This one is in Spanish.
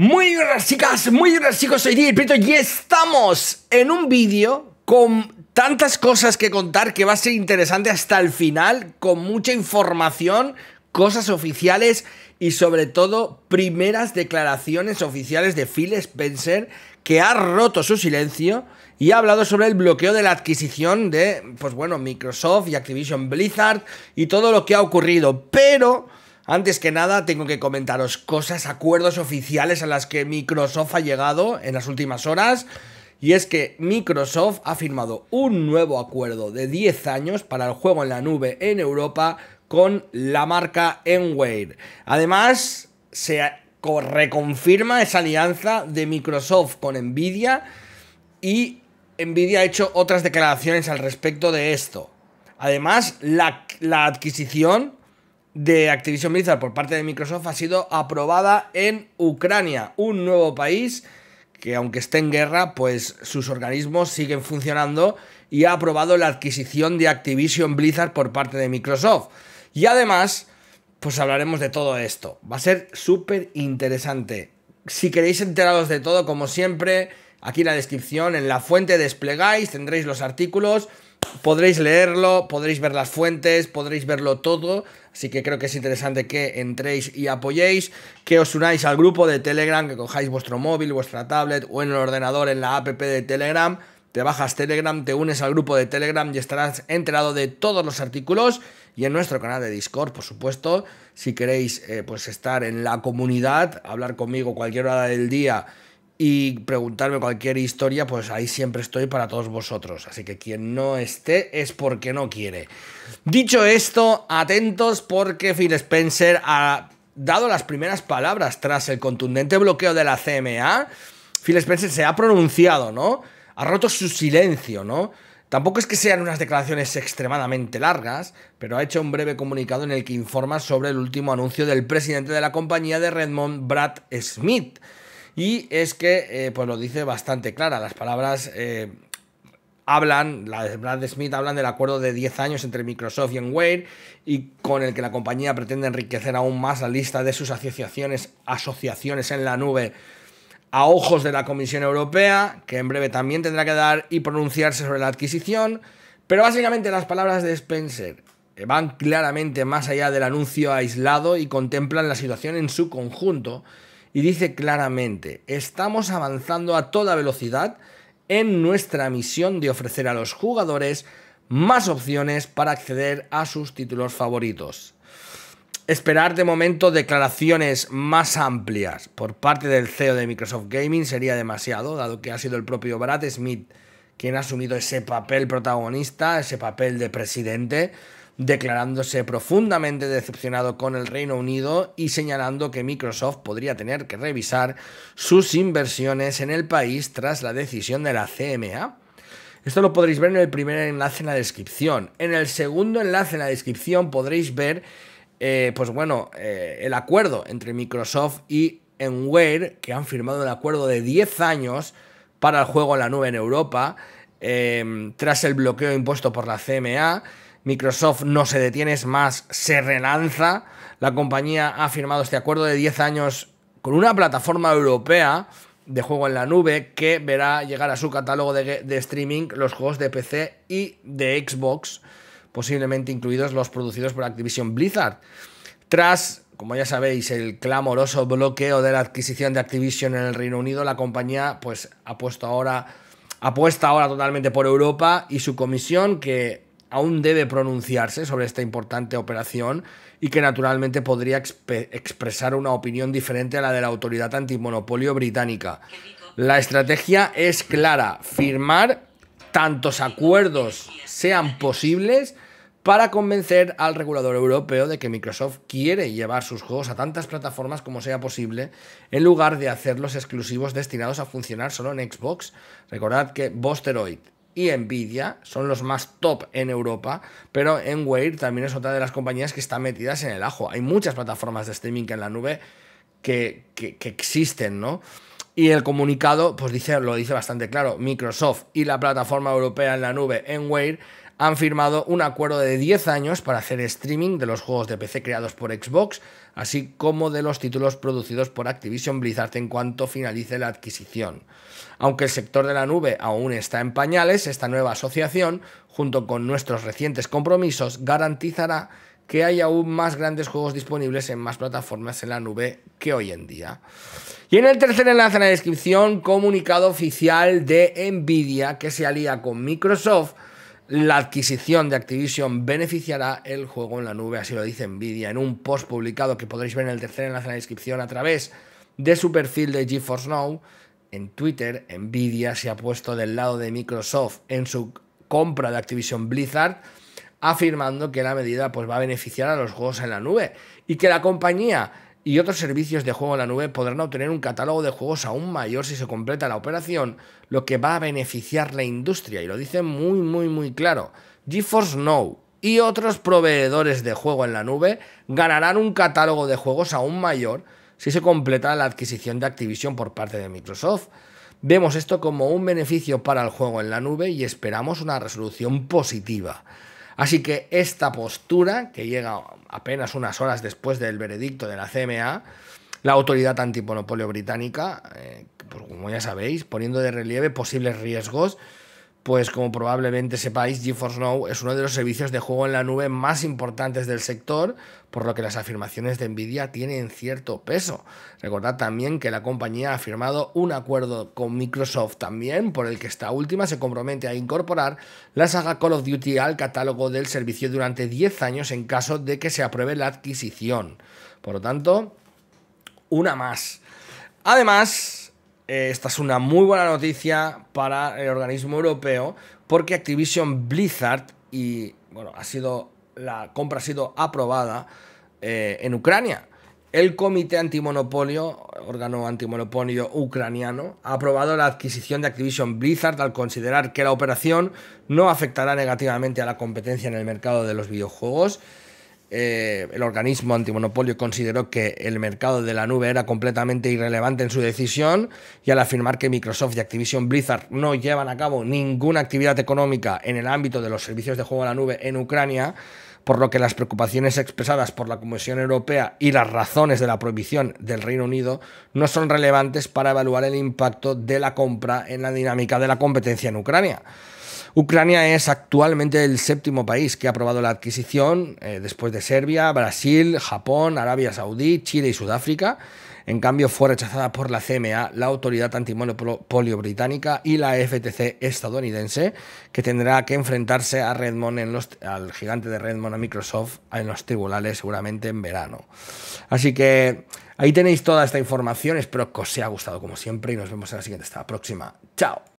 Muy buenas chicas, muy buenas chicos, soy DJ y estamos en un vídeo con tantas cosas que contar que va a ser interesante hasta el final, con mucha información, cosas oficiales y sobre todo primeras declaraciones oficiales de Phil Spencer que ha roto su silencio y ha hablado sobre el bloqueo de la adquisición de, pues bueno, Microsoft y Activision Blizzard y todo lo que ha ocurrido, pero antes que nada, tengo que comentaros cosas, acuerdos oficiales a las que Microsoft ha llegado en las últimas horas. Y es que Microsoft ha firmado un nuevo acuerdo de 10 años para el juego en la nube en Europa con la marca Enware. Además, se reconfirma esa alianza de Microsoft con Nvidia y Nvidia ha hecho otras declaraciones al respecto de esto. Además, la, la adquisición de Activision Blizzard por parte de Microsoft ha sido aprobada en Ucrania, un nuevo país que aunque esté en guerra, pues sus organismos siguen funcionando y ha aprobado la adquisición de Activision Blizzard por parte de Microsoft. Y además, pues hablaremos de todo esto. Va a ser súper interesante. Si queréis enteraros de todo, como siempre, aquí en la descripción, en la fuente desplegáis, tendréis los artículos podréis leerlo, podréis ver las fuentes, podréis verlo todo. Así que creo que es interesante que entréis y apoyéis, que os unáis al grupo de Telegram, que cojáis vuestro móvil, vuestra tablet o en el ordenador en la app de Telegram. Te bajas Telegram, te unes al grupo de Telegram y estarás enterado de todos los artículos y en nuestro canal de Discord, por supuesto. Si queréis eh, pues estar en la comunidad, hablar conmigo cualquier hora del día y preguntarme cualquier historia, pues ahí siempre estoy para todos vosotros. Así que quien no esté es porque no quiere. Dicho esto, atentos porque Phil Spencer ha dado las primeras palabras tras el contundente bloqueo de la CMA. Phil Spencer se ha pronunciado, ¿no? Ha roto su silencio, ¿no? Tampoco es que sean unas declaraciones extremadamente largas, pero ha hecho un breve comunicado en el que informa sobre el último anuncio del presidente de la compañía de Redmond, Brad Smith. Y es que, eh, pues lo dice bastante clara, las palabras... Eh, hablan, las de Brad Smith hablan del acuerdo de 10 años entre Microsoft y Enware y con el que la compañía pretende enriquecer aún más la lista de sus asociaciones, asociaciones en la nube a ojos de la Comisión Europea, que en breve también tendrá que dar y pronunciarse sobre la adquisición. Pero básicamente las palabras de Spencer eh, van claramente más allá del anuncio aislado y contemplan la situación en su conjunto y dice claramente, estamos avanzando a toda velocidad en nuestra misión de ofrecer a los jugadores más opciones para acceder a sus títulos favoritos. Esperar de momento declaraciones más amplias por parte del CEO de Microsoft Gaming sería demasiado, dado que ha sido el propio Brad Smith quien ha asumido ese papel protagonista, ese papel de presidente, declarándose profundamente decepcionado con el Reino Unido y señalando que Microsoft podría tener que revisar sus inversiones en el país tras la decisión de la CMA. Esto lo podréis ver en el primer enlace en la descripción. En el segundo enlace en la descripción podréis ver, eh, pues bueno, eh, el acuerdo entre Microsoft y Enware, que han firmado un acuerdo de 10 años para el juego en la nube en Europa, eh, tras el bloqueo impuesto por la CMA. Microsoft no se detiene, es más, se relanza. La compañía ha firmado este acuerdo de 10 años con una plataforma europea de juego en la nube que verá llegar a su catálogo de, streaming los juegos de PC y de Xbox, posiblemente incluidos los producidos por Activision Blizzard. Tras como ya sabéis, el clamoroso bloqueo de la adquisición de Activision en el Reino Unido, la compañía pues ha puesto ahora apuesta ahora totalmente por Europa y su comisión que aún debe pronunciarse sobre esta importante operación y que naturalmente podría expresar una opinión diferente a la de la autoridad antimonopolio británica. La estrategia es clara, firmar tantos acuerdos sean posibles para convencer al regulador europeo de que Microsoft quiere llevar sus juegos a tantas plataformas como sea posible, en lugar de hacerlos exclusivos destinados a funcionar solo en Xbox. Recordad que Bosteroid y Nvidia son los más top en Europa, pero Enware también es otra de las compañías que está metidas en el ajo. Hay muchas plataformas de streaming en la nube que, que, existen, ¿no? Y el comunicado, pues dice, lo dice bastante claro, Microsoft y la plataforma europea en la nube, Enware, han firmado un acuerdo de 10 años para hacer streaming de los juegos de PC creados por Xbox, así como de los títulos producidos por Activision Blizzard en cuanto finalice la adquisición. Aunque el sector de la nube aún está en pañales, esta nueva asociación, junto con nuestros recientes compromisos, garantizará que haya aún más grandes juegos disponibles en más plataformas en la nube que hoy en día. Y en el tercer enlace en la descripción, comunicado oficial de Nvidia que se alía con Microsoft la adquisición de Activision beneficiará el juego en la nube, así lo dice Nvidia en un post publicado que podréis ver en el tercer enlace en la descripción a través de su perfil de GeForce Now. En Twitter, Nvidia se ha puesto del lado de Microsoft en su compra de Activision Blizzard, afirmando que la medida pues, va a beneficiar a los juegos en la nube y que la compañía y otros servicios de juego en la nube podrán obtener un catálogo de juegos aún mayor si se completa la operación, lo que va a beneficiar la industria, y lo dice muy, muy, muy claro. GeForce Now y otros proveedores de juego en la nube ganarán un catálogo de juegos aún mayor si se completa la adquisición de Activision por parte de Microsoft. Vemos esto como un beneficio para el juego en la nube y esperamos una resolución positiva. Así que esta postura, que llega apenas unas horas después del veredicto de la CMA, la autoridad antimonopolio británica, eh, pues como ya sabéis, poniendo de relieve posibles riesgos pues como probablemente sepáis, GeForce Now es uno de los servicios de juego en la nube más importantes del sector, por lo que las afirmaciones de Nvidia tienen cierto peso. Recordad también que la compañía ha firmado un acuerdo con Microsoft también, por el que esta última se compromete a incorporar la saga Call of Duty al catálogo del servicio durante 10 años en caso de que se apruebe la adquisición. Por lo tanto, una más. Además, eh, esta es una muy buena noticia para el organismo europeo porque Activision Blizzard y bueno, ha sido la compra ha sido aprobada eh, en Ucrania. El Comité Antimonopolio, órgano antimonopolio ucraniano, ha aprobado la adquisición de Activision Blizzard al considerar que la operación no afectará negativamente a la competencia en el mercado de los videojuegos eh, el organismo antimonopolio consideró que el mercado de la nube era completamente irrelevante en su decisión y al afirmar que Microsoft y Activision Blizzard no llevan a cabo ninguna actividad económica en el ámbito de los servicios de juego a la nube en Ucrania, por lo que las preocupaciones expresadas por la Comisión Europea y las razones de la prohibición del Reino Unido no son relevantes para evaluar el impacto de la compra en la dinámica de la competencia en Ucrania. Ucrania es actualmente el séptimo país que ha aprobado la adquisición, eh, después de Serbia, Brasil, Japón, Arabia Saudí, Chile y Sudáfrica. En cambio, fue rechazada por la CMA, la Autoridad Antimonopolio Británica y la FTC estadounidense, que tendrá que enfrentarse a Redmond al gigante de Redmond, a Microsoft, en los tribunales seguramente en verano. Así que ahí tenéis toda esta información. Espero que os haya gustado como siempre y nos vemos en la siguiente. Hasta la próxima. Chao.